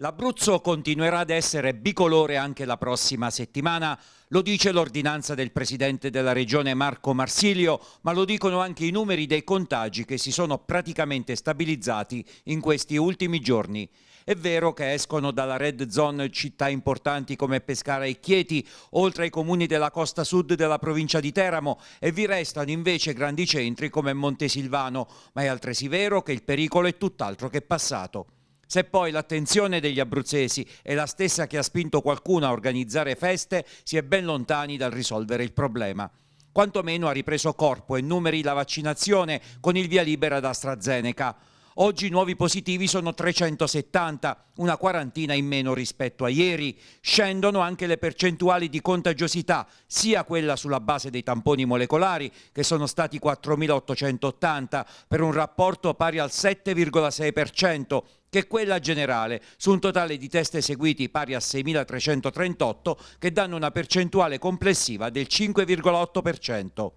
L'Abruzzo continuerà ad essere bicolore anche la prossima settimana, lo dice l'ordinanza del Presidente della Regione Marco Marsilio, ma lo dicono anche i numeri dei contagi che si sono praticamente stabilizzati in questi ultimi giorni. È vero che escono dalla red zone città importanti come Pescara e Chieti, oltre ai comuni della costa sud della provincia di Teramo e vi restano invece grandi centri come Montesilvano, ma è altresì vero che il pericolo è tutt'altro che passato. Se poi l'attenzione degli abruzzesi è la stessa che ha spinto qualcuno a organizzare feste, si è ben lontani dal risolvere il problema. Quantomeno ha ripreso corpo e numeri la vaccinazione con il via libera da AstraZeneca. Oggi i nuovi positivi sono 370, una quarantina in meno rispetto a ieri. Scendono anche le percentuali di contagiosità, sia quella sulla base dei tamponi molecolari, che sono stati 4.880, per un rapporto pari al 7,6%, che quella generale, su un totale di test eseguiti pari a 6.338 che danno una percentuale complessiva del 5,8%.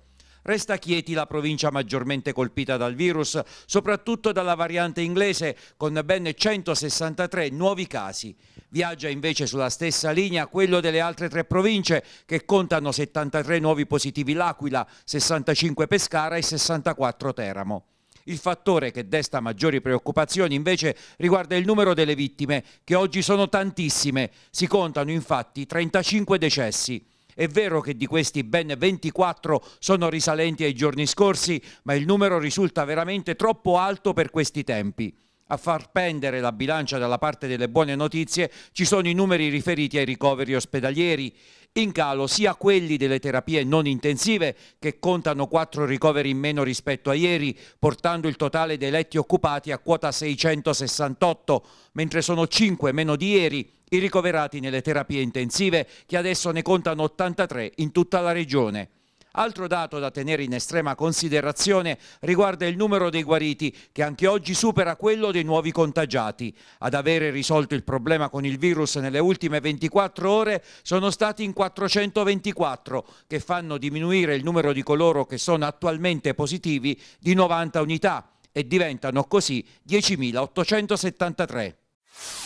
Resta Chieti la provincia maggiormente colpita dal virus, soprattutto dalla variante inglese, con ben 163 nuovi casi. Viaggia invece sulla stessa linea quello delle altre tre province, che contano 73 nuovi positivi L'Aquila, 65 Pescara e 64 Teramo. Il fattore che desta maggiori preoccupazioni invece riguarda il numero delle vittime, che oggi sono tantissime. Si contano infatti 35 decessi. È vero che di questi ben 24 sono risalenti ai giorni scorsi, ma il numero risulta veramente troppo alto per questi tempi a far pendere la bilancia dalla parte delle buone notizie ci sono i numeri riferiti ai ricoveri ospedalieri. In calo sia quelli delle terapie non intensive, che contano 4 ricoveri in meno rispetto a ieri, portando il totale dei letti occupati a quota 668, mentre sono 5 meno di ieri i ricoverati nelle terapie intensive, che adesso ne contano 83 in tutta la regione. Altro dato da tenere in estrema considerazione riguarda il numero dei guariti, che anche oggi supera quello dei nuovi contagiati. Ad avere risolto il problema con il virus nelle ultime 24 ore sono stati in 424, che fanno diminuire il numero di coloro che sono attualmente positivi di 90 unità e diventano così 10.873.